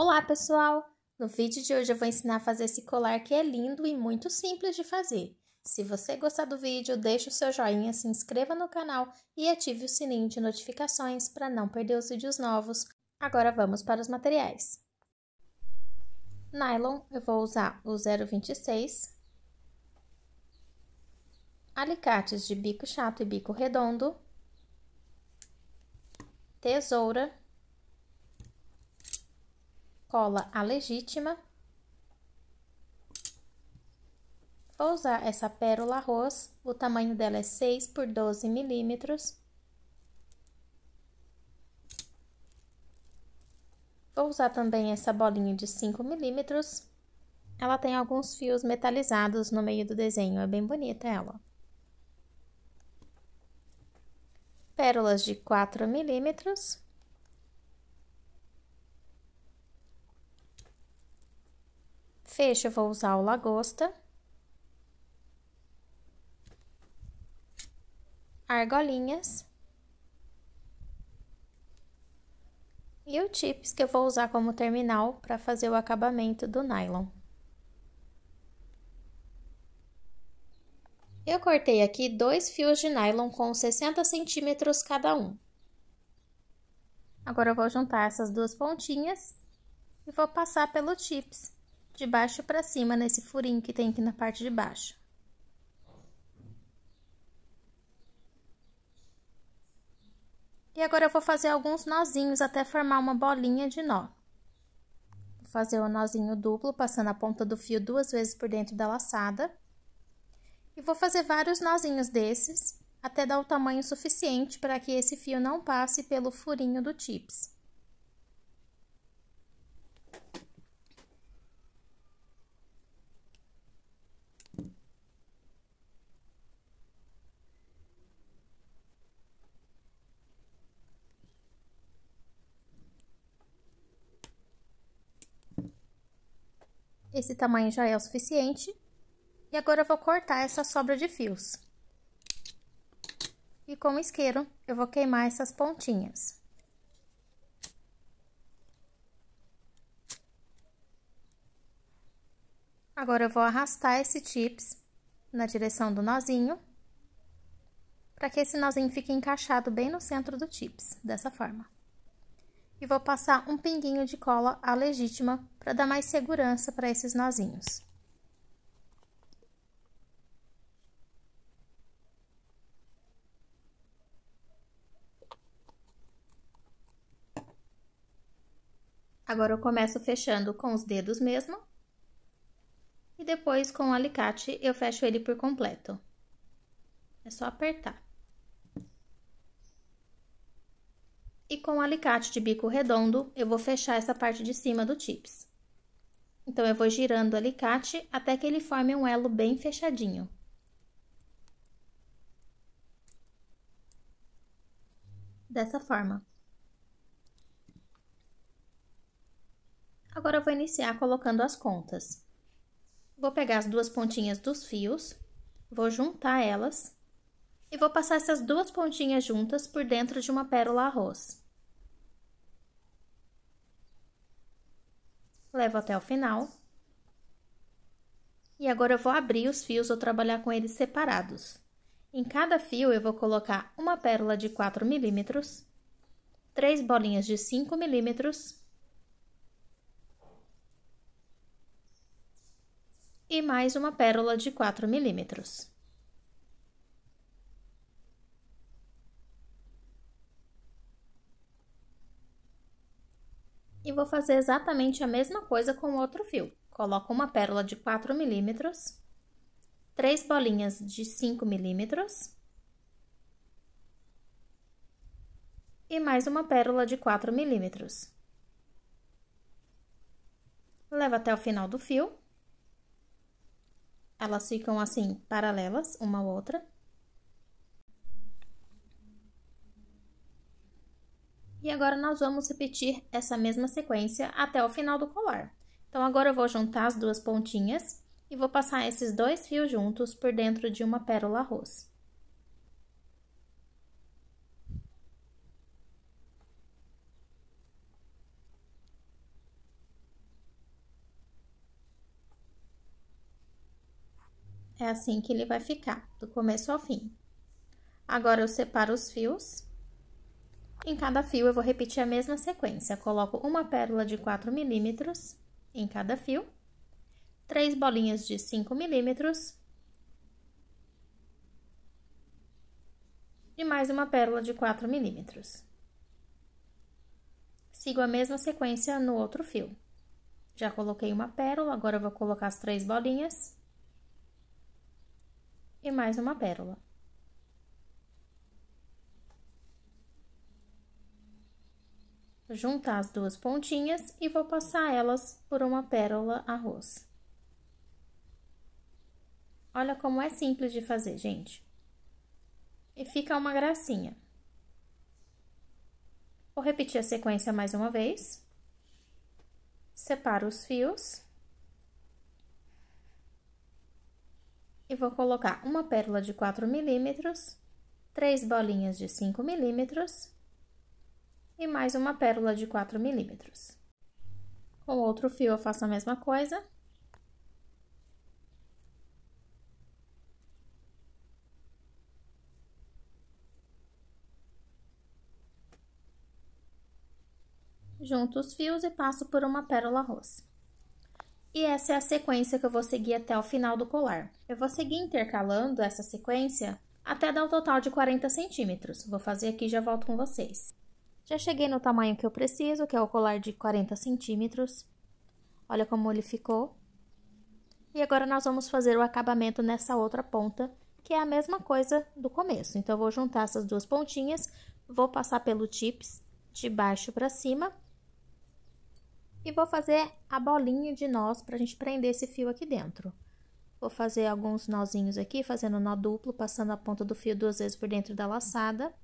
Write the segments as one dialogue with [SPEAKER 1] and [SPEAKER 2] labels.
[SPEAKER 1] Olá, pessoal! No vídeo de hoje eu vou ensinar a fazer esse colar que é lindo e muito simples de fazer. Se você gostar do vídeo, deixe o seu joinha, se inscreva no canal e ative o sininho de notificações para não perder os vídeos novos. Agora vamos para os materiais. Nylon, eu vou usar o 026. Alicates de bico chato e bico redondo. Tesoura cola a legítima. Vou usar essa pérola rosa. o tamanho dela é 6 por 12 milímetros. Vou usar também essa bolinha de 5 milímetros. Ela tem alguns fios metalizados no meio do desenho, é bem bonita ela. Pérolas de 4 milímetros. fecho, eu vou usar o lagosta. Argolinhas. E o tips que eu vou usar como terminal para fazer o acabamento do nylon. Eu cortei aqui dois fios de nylon com 60 centímetros cada um. Agora eu vou juntar essas duas pontinhas e vou passar pelo tips de baixo para cima nesse furinho que tem aqui na parte de baixo. E agora eu vou fazer alguns nozinhos até formar uma bolinha de nó. Vou fazer o um nozinho duplo, passando a ponta do fio duas vezes por dentro da laçada. E vou fazer vários nozinhos desses, até dar o tamanho suficiente para que esse fio não passe pelo furinho do tips. Esse tamanho já é o suficiente. E agora eu vou cortar essa sobra de fios. E com o isqueiro, eu vou queimar essas pontinhas. Agora eu vou arrastar esse tips na direção do nozinho, para que esse nozinho fique encaixado bem no centro do tips, dessa forma e vou passar um pinguinho de cola a legítima para dar mais segurança para esses nozinhos. Agora eu começo fechando com os dedos mesmo. E depois com o alicate eu fecho ele por completo. É só apertar. E com o alicate de bico redondo, eu vou fechar essa parte de cima do tips. Então, eu vou girando o alicate até que ele forme um elo bem fechadinho. Dessa forma. Agora, eu vou iniciar colocando as contas. Vou pegar as duas pontinhas dos fios, vou juntar elas e vou passar essas duas pontinhas juntas por dentro de uma pérola arroz. Levo até o final. E agora eu vou abrir os fios, ou trabalhar com eles separados. Em cada fio eu vou colocar uma pérola de 4 milímetros, três bolinhas de 5 milímetros e mais uma pérola de 4 milímetros. vou fazer exatamente a mesma coisa com o outro fio. Coloco uma pérola de 4 milímetros, três bolinhas de 5 milímetros e mais uma pérola de 4 milímetros. Levo até o final do fio. Elas ficam assim, paralelas, uma à outra. E agora nós vamos repetir essa mesma sequência até o final do colar. Então, agora eu vou juntar as duas pontinhas e vou passar esses dois fios juntos por dentro de uma pérola rosa. É assim que ele vai ficar, do começo ao fim. Agora, eu separo os fios em cada fio, eu vou repetir a mesma sequência. Coloco uma pérola de 4 milímetros em cada fio, três bolinhas de 5 milímetros e mais uma pérola de 4 milímetros. Sigo a mesma sequência no outro fio. Já coloquei uma pérola, agora eu vou colocar as três bolinhas e mais uma pérola. juntar as duas pontinhas e vou passar elas por uma pérola arroz. Olha como é simples de fazer, gente. E fica uma gracinha. Vou repetir a sequência mais uma vez. Separo os fios. E vou colocar uma pérola de 4 milímetros, três bolinhas de 5 milímetros e mais uma pérola de 4 milímetros. Com outro fio eu faço a mesma coisa. Junto os fios e passo por uma pérola rosa. E essa é a sequência que eu vou seguir até o final do colar. Eu vou seguir intercalando essa sequência até dar um total de 40 centímetros. Vou fazer aqui e já volto com vocês. Já cheguei no tamanho que eu preciso, que é o colar de 40 centímetros. Olha como ele ficou. E agora, nós vamos fazer o acabamento nessa outra ponta, que é a mesma coisa do começo. Então, eu vou juntar essas duas pontinhas, vou passar pelo tips de baixo para cima. E vou fazer a bolinha de nós para a gente prender esse fio aqui dentro. Vou fazer alguns nozinhos aqui, fazendo nó duplo, passando a ponta do fio duas vezes por dentro da laçada.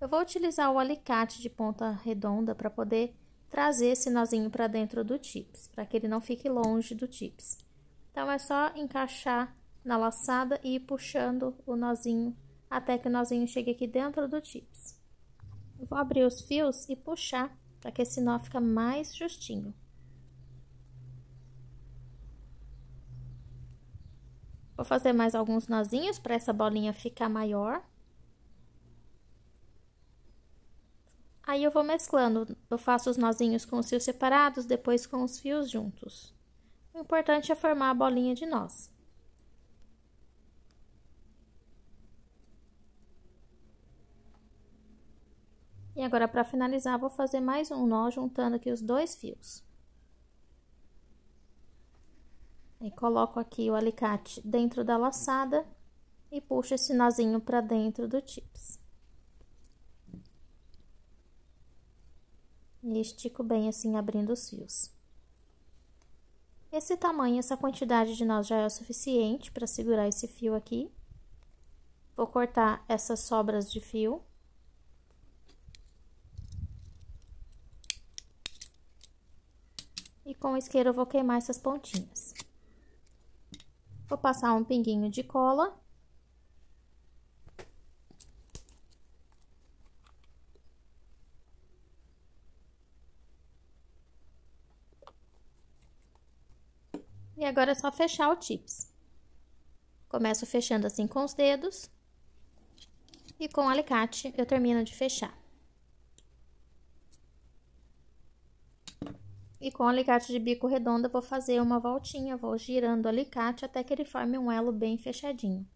[SPEAKER 1] Eu vou utilizar o alicate de ponta redonda para poder trazer esse nozinho para dentro do tips, para que ele não fique longe do tips. Então, é só encaixar na laçada e ir puxando o nozinho até que o nozinho chegue aqui dentro do tips. Eu vou abrir os fios e puxar para que esse nó fique mais justinho. Vou fazer mais alguns nozinhos para essa bolinha ficar maior. Aí eu vou mesclando, eu faço os nozinhos com os fios separados, depois com os fios juntos. O importante é formar a bolinha de nós. E agora, para finalizar, vou fazer mais um nó juntando aqui os dois fios. E coloco aqui o alicate dentro da laçada e puxo esse nozinho para dentro do tips. e estico bem assim, abrindo os fios. Esse tamanho, essa quantidade de nós já é o suficiente para segurar esse fio aqui. Vou cortar essas sobras de fio. E com o isqueiro eu vou queimar essas pontinhas. Vou passar um pinguinho de cola E agora é só fechar o tips. Começo fechando assim com os dedos. E com o alicate eu termino de fechar. E com o alicate de bico redondo eu vou fazer uma voltinha, vou girando o alicate até que ele forme um elo bem fechadinho.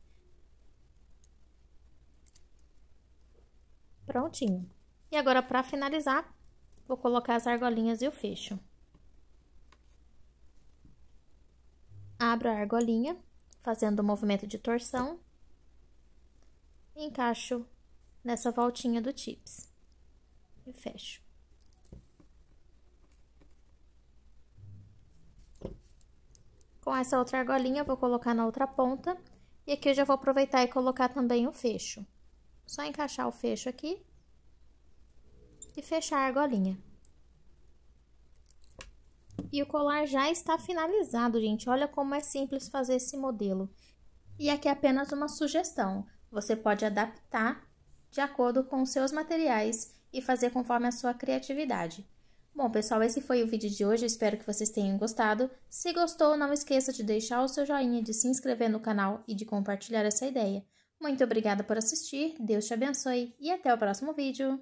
[SPEAKER 1] Prontinho. E agora, para finalizar, vou colocar as argolinhas e o fecho. abro a argolinha, fazendo o um movimento de torção, encaixo nessa voltinha do tips e fecho. Com essa outra argolinha, eu vou colocar na outra ponta, e aqui eu já vou aproveitar e colocar também o fecho. Só encaixar o fecho aqui e fechar a argolinha. E o colar já está finalizado, gente. Olha como é simples fazer esse modelo. E aqui é apenas uma sugestão. Você pode adaptar de acordo com os seus materiais e fazer conforme a sua criatividade. Bom, pessoal, esse foi o vídeo de hoje. Espero que vocês tenham gostado. Se gostou, não esqueça de deixar o seu joinha, de se inscrever no canal e de compartilhar essa ideia. Muito obrigada por assistir, Deus te abençoe e até o próximo vídeo!